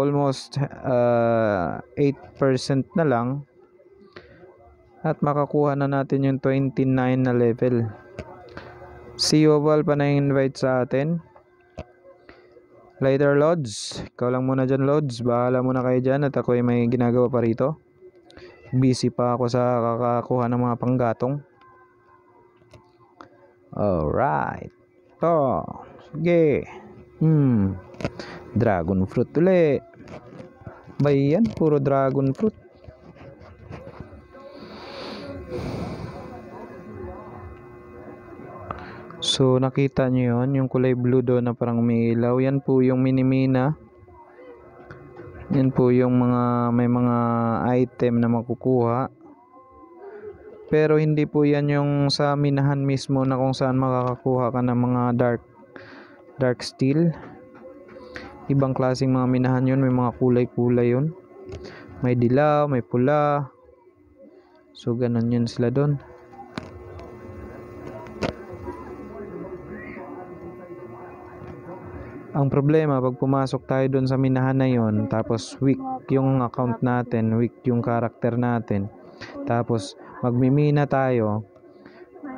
almost uh, 8% na lang at makakuha na natin yung 29 na level. Si Yoval pa na-invite sa atin. Later Lods, ikaw lang muna dyan Lods, bahala muna kayo dyan at ako ay may ginagawa pa rito. Busy pa ako sa kakakuha ng mga panggatong. Alright. Ito. Sige. Hmm. Dragon fruit ulit. Ba yan? Puro dragon fruit. So, nakita nyo yon Yung kulay blue doon na parang umiilaw. Yan po yung minimina. Yan po yung mga, may mga item na makukuha. Pero hindi po yan yung sa minahan mismo na kung saan makakakuha ka ng mga dark dark steel. Ibang klaseng mga minahan yun. May mga kulay-kulay yun. May dilaw, may pula. So, ganun yun sila doon. Ang problema, pag pumasok tayo doon sa minahan na yon, tapos weak yung account natin, weak yung character natin, tapos magmimina tayo,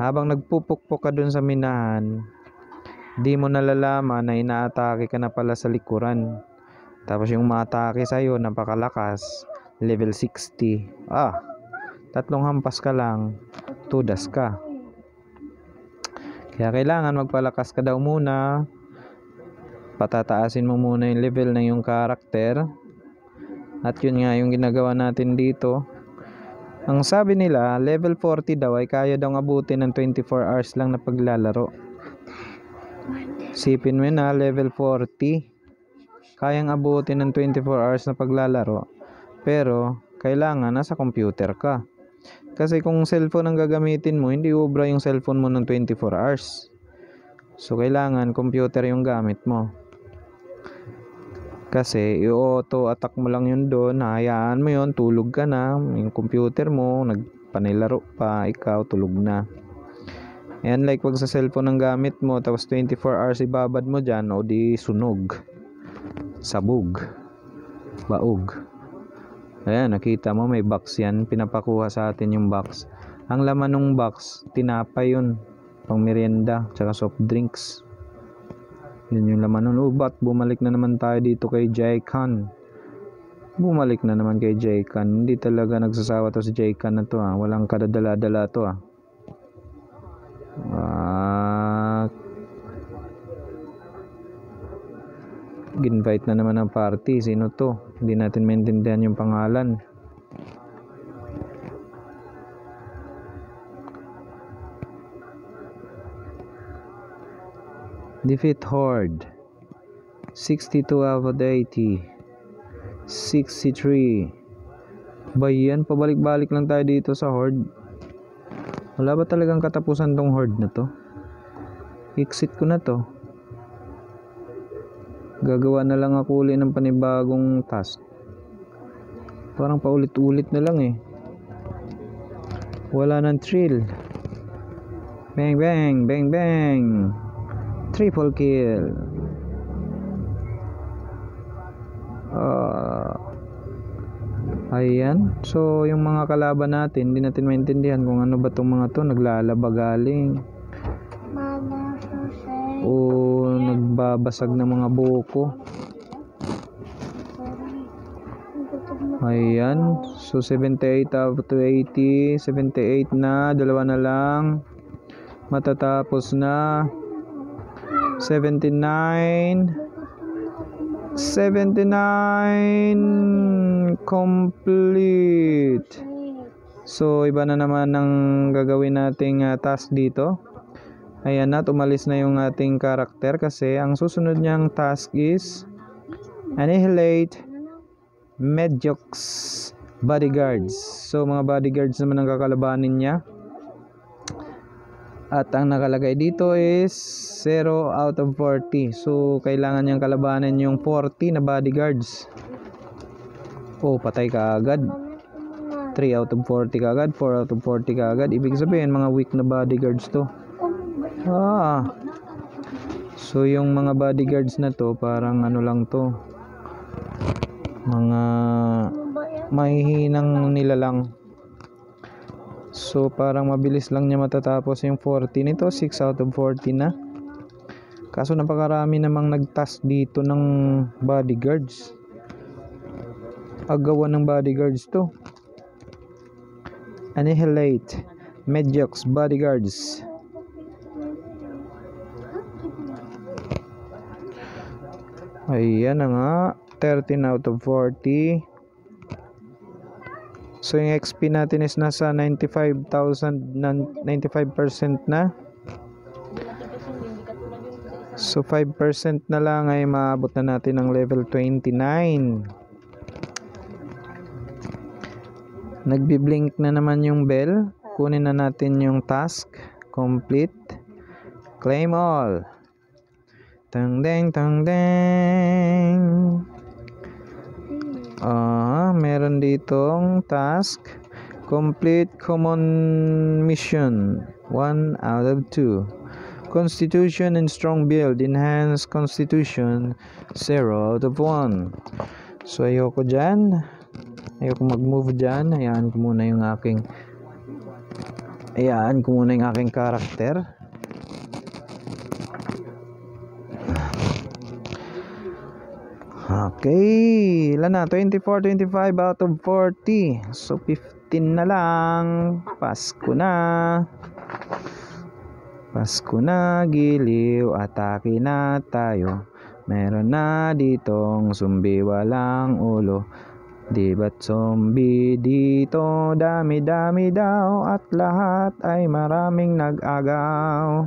habang nagpupukpok ka dun sa minahan, di mo nalalaman na inaatake ka na pala sa likuran. Tapos yung maatake sa'yo, napakalakas, level 60. Ah, tatlong hampas ka lang, tudas ka. Kaya kailangan magpalakas ka daw muna. Patataasin mo muna yung level ng yung karakter. At yun nga yung ginagawa natin dito ang sabi nila, level 40 daw ay kaya daw abutin ng 24 hours lang na paglalaro. Sipin mo na, ah, level 40. Kayang abutin ng 24 hours na paglalaro. Pero, kailangan nasa computer ka. Kasi kung cellphone ang gagamitin mo, hindi ubra yung cellphone mo ng 24 hours. So, kailangan computer yung gamit mo. Kasi i-auto attack mo lang yun doon, hayaan mo yun, tulog ka na, yung computer mo, nagpanilaro pa, ikaw tulog na. And like wag sa cellphone ang gamit mo, tapos 24 hours ibabad mo dyan, o di sunog, sabog, baog. Ayan, nakita mo may box yan. Pinapakuha sa atin yung box. Ang laman ng box, tinapay yun. Pang merienda, tsaka soft drinks. Yan yung laman ng loob at bumalik na naman tayo dito kay Jaikan. Bumalik na naman kay Jaikan. Hindi talaga nagsasawa to si Jaikan na to ha. Ah. Walang kadadala-dala to ha. Ah. At... Ah. Ginvite na naman ng party. Sino to? Hindi natin maintindihan yung pangalan. Defeat Horde 62 out of 80 63 Ba yan? Pabalik-balik lang tayo dito sa Horde Wala ba talagang katapusan tong Horde na to? Exit ko na to Gagawa na lang ako uli ng panibagong task Parang paulit-ulit na lang eh Wala ng thrill Bang bang bang bang Triple kill. Uh, ayan. So, yung mga kalaban natin, hindi natin maintindihan kung ano ba itong mga to naglalaba galing. O nagbabasag ng mga buko. Ayan. So, 78 out of 80. 78 na. Dalawa na lang. Matatapos na. 79 79 complete so iba na naman ang gagawin nating uh, task dito ayan na tumalis na yung ating character kasi ang susunod niyang task is annihilate Medjok's bodyguards so mga bodyguards naman ang kakalabanin niya at ang nakalagay dito is 0 out of 40. So, kailangan niyang kalabanin yung 40 na bodyguards. Oh, patay ka agad. 3 out of 40 ka agad. 4 out of 40 ka agad. Ibig sabihin, mga weak na bodyguards to. Ah. So, yung mga bodyguards na to, parang ano lang to. Mga mahihinang nila lang. So parang mabilis lang niya matatapos yung 40 nito, 6 out of 40 na. Kaso napakarami namang nag nagtask dito ng bodyguards. Agawan ng bodyguards to. Annihilate. Medjocks bodyguards. Ayan na nga. 13 out of 40. So yung XP natin is nasa 95,000 95% na. So 5% na lang ay maabot na natin ng level 29. Nagbi-blink na naman yung bell. Kunin na natin yung task. Complete. Claim all. Tang deng tang deng. Uh, meron ditong task. Complete common mission. 1 out of 2. Constitution and strong build. enhance constitution. 0 out of 1. So, ayoko dyan. Ayoko mag-move dyan. Hayaan ko muna yung aking... Hayaan ko muna yung aking character. Okay, ilan na? 24, 25 out of 40. So, 15 na lang. Pasko na. Pasko na, giliw, atake na tayo. Meron na ditong sumbi walang ulo. Di ba't zombie dito? Dami-dami daw at lahat ay maraming nag-agaw.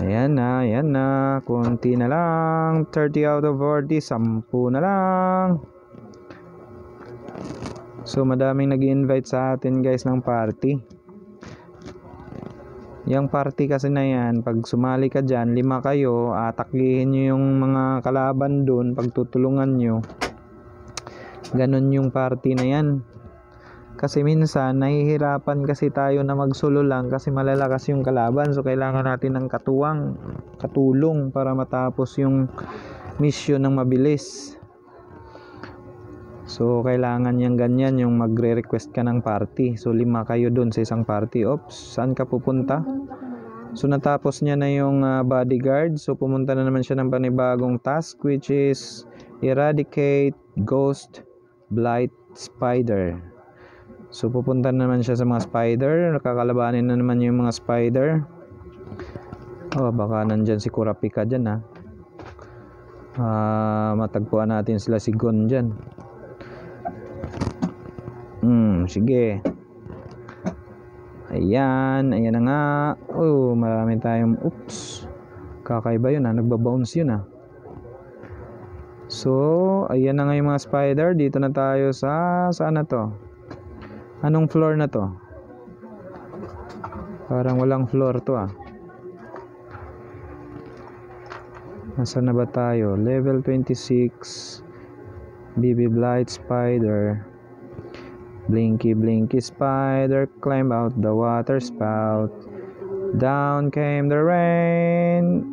Ayan na, ayan na. Kunti na lang. 30 out of 40. 10 na lang. So, madaming nag invite sa atin guys ng party. Yung party kasi na yan, pag sumali ka dyan, lima kayo, atakihin nyo yung mga kalaban dun, pagtutulungan nyo. Ganon yung party na yan. Kasi minsan, nahihirapan kasi tayo na magsolo lang kasi malalakas yung kalaban. So, kailangan natin ng katuwang, katulong para matapos yung mission ng mabilis. So, kailangan niyang ganyan yung magre-request ka ng party. So, lima kayo dun sa isang party. oops saan ka pupunta? So, natapos niya na yung uh, bodyguard. So, pumunta na naman siya ng panibagong task which is eradicate ghost blight spider. So pupunta naman siya sa mga spider. Nakakalabanin na naman yung mga spider. Oh, baka nandiyan si Kurapika diyan ha. Uh, ah, matagpuan natin sila si Gon diyan. Hmm, sige. Ayan, ayan na nga. Oh, marami tayong, oops. Kakaiba yun ha, ah. nagba-bounce yun ha. Ah. So, ayan na nga yung mga spider. Dito na tayo sa, saan na to? Anong floor na to? Parang walang floor to ah. Nasaan na ba tayo? Level 26 BB Blight Spider Blinky Blinky Spider Climb out the water spout Down came the rain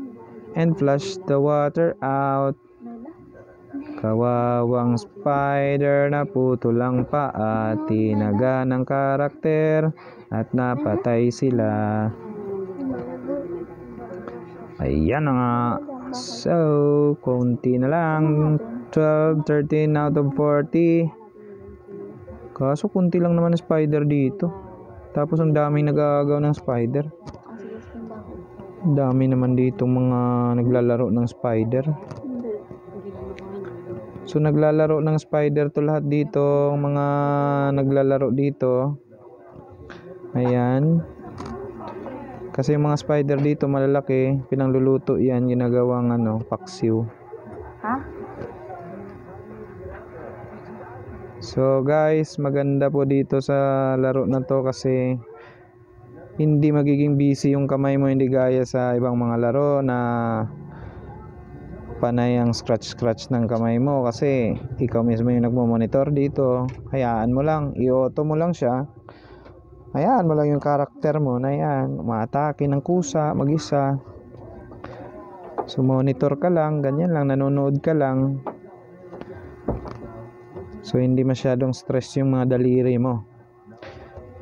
and flushed the water out Kawawang spider na putol pa at tinaga ng karakter at napatay sila. Ayan na nga. So, konti na lang. 12, 13 out of 40. Kaso konti lang naman ang spider dito. Tapos ang daming nagagaw ng spider. Ang dami naman dito mga naglalaro ng spider. So naglalaro ng spider to lahat dito, mga naglalaro dito. Ayan. Kasi yung mga spider dito malalaki, pinangluluto 'yan, ginagawang ano, paksiw. Ha? So guys, maganda po dito sa laro na to kasi hindi magiging busy yung kamay mo hindi gaya sa ibang mga laro na panay ang scratch-scratch ng kamay mo kasi ikaw mismo yung nagmo-monitor dito. Hayaan mo lang, i-auto mo lang siya. Hayaan mo lang yung karakter mo na yan, umaatake ng kusa, mag-isa. So monitor ka lang, ganyan lang, nanonood ka lang. So hindi masyadong stress yung mga daliri mo.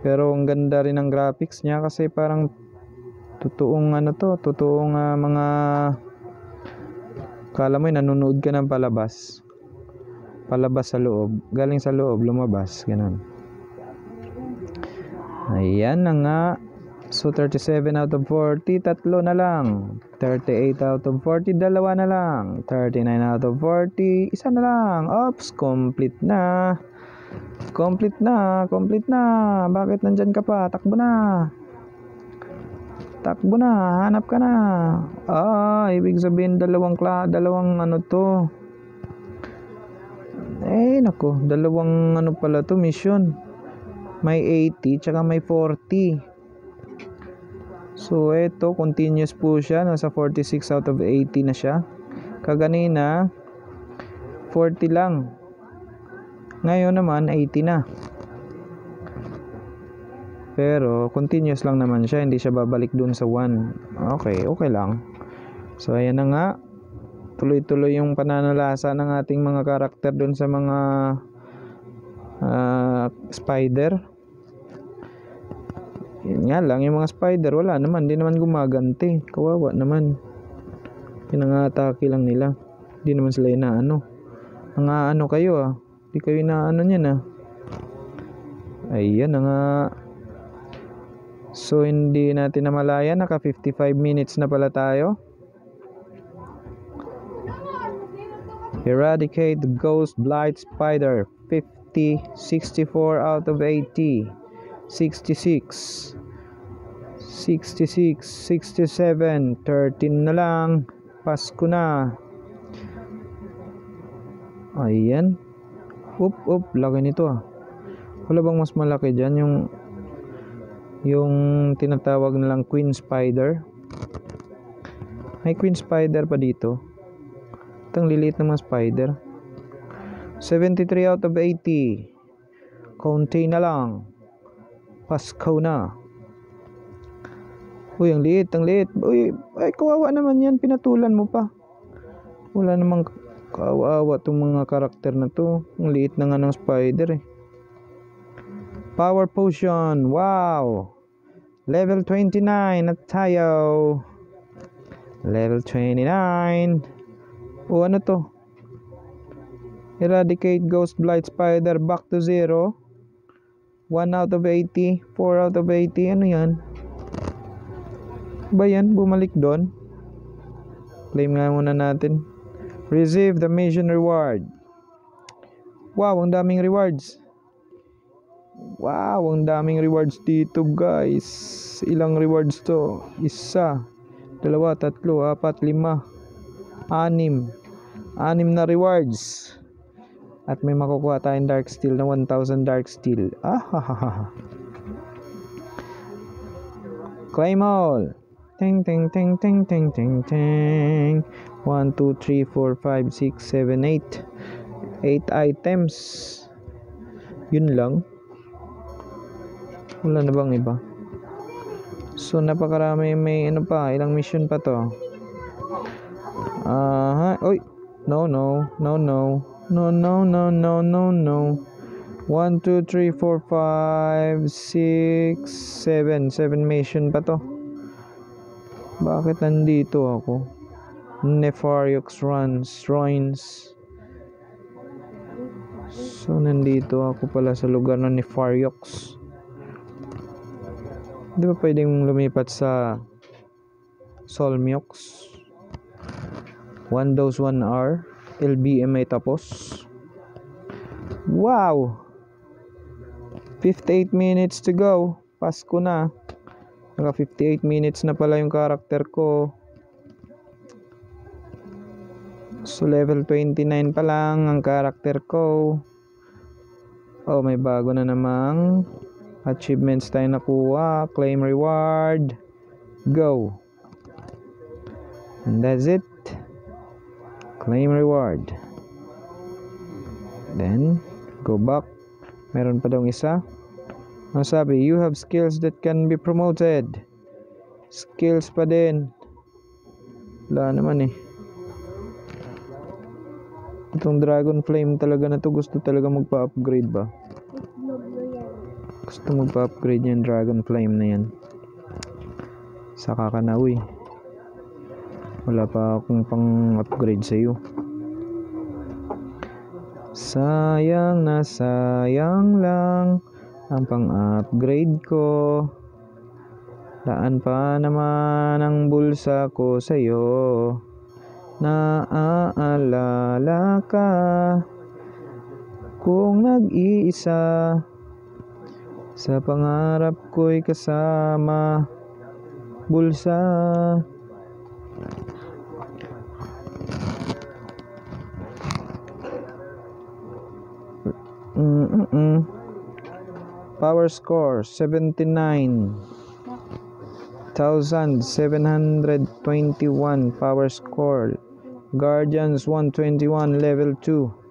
Pero ang ganda rin ng graphics niya kasi parang totoong ano to, totoong uh, mga Kala mo nanonood ka ng palabas. Palabas sa loob. Galing sa loob, lumabas. Ganun. Ayan na nga. So, 37 out of 40, tatlo na lang. 38 out of 40, dalawa na lang. 39 out of 40, isa na lang. Oops, complete na. Complete na, complete na. Bakit nandyan ka pa? Takbo na. Takbo na, hanap ka na. Ah, ibig sabihin dalawang kla, dalawang ano to. Eh, nako, dalawang ano pala to mission. May 80 tsaka may 40. So, eto, continuous po siya. Nasa 46 out of 80 na siya. Kaganina, 40 lang. Ngayon naman, 80 na. Pero continuous lang naman siya, hindi siya babalik dun sa 1. Okay, okay lang. So ayan na nga, tuloy-tuloy yung pananalasa ng ating mga karakter dun sa mga uh, spider. Yan nga lang, yung mga spider wala naman, Hindi naman gumaganti. Kawawa naman. Pinangatake lang nila. Hindi naman sila inaano. Ang kayo ah. Hindi kayo inaano niyan ah. Ayan na nga. So hindi natin namalayan, naka 55 minutes na pala tayo. Eradicate the Ghost Blight Spider 50, 64 out of 80, 66, 66, 67, 13 na lang. Pasko na. Ayan. Up, up. Laki nito ah. Wala bang mas malaki dyan? Yung yung tinatawag nilang queen spider may queen spider pa dito itong liliit mga spider 73 out of 80 konti na lang Pasko na uy ang liit ang liit uy ay kawawa naman yan pinatulan mo pa wala namang kawawa itong mga karakter na to ang liit na nga ng spider eh power potion wow Level 29 at tayo. Level 29. O ano to? Eradicate Ghost Blight Spider back to zero. 1 out of 80. 4 out of 80. Ano yan? Ba yan? Bumalik doon? Claim nga muna natin. Receive the mission reward. Wow, ang daming rewards. Wow, ang daming rewards dito guys. Ilang rewards to? Isa, dalawa, tatlo, apat, lima, anim. Anim na rewards. At may makukuha tayong dark steel na 1000 dark steel. Ah, ha, ha, ha. Claim all. Ting ting ting ting ting ting ting. 1 2 3 4 5 6 7 8. 8 items. Yun lang. Wala na bang iba? So napakarami may ano pa, ilang mission pa to. Ah, uh, oy. No, no, no, no. No, no, no, no, no, no. 1, 2, 3, 4, 5, 6, 7. 7 mission pa to. Bakit nandito ako? nefariox runs, ruins. So, nandito ako pala sa lugar ng Nefarious. Hindi ba pwedeng lumipat sa Solmiox? One dose, one hour. LBM ay tapos. Wow! 58 minutes to go. Pasko na. Naka 58 minutes na pala yung karakter ko. So level 29 pa lang ang karakter ko. Oh, may bago na namang Achievements tayo nakuha. Claim reward. Go. And that's it. Claim reward. Then, go back. Meron pa daw isa. Ang sabi, you have skills that can be promoted. Skills pa din. Wala naman eh. Itong Dragon Flame talaga na to gusto talaga magpa-upgrade ba? gusto magpa-upgrade yung dragon flame na yan sa kakanawi wala pa akong pang upgrade sa iyo sayang na sayang lang ang pang upgrade ko laan pa naman ang bulsa ko sa'yo naaalala ka kung nag-iisa sa pangarap ko'y kasama bulsa mm -mm. Power score 79 1721 power score Guardians 121 level 2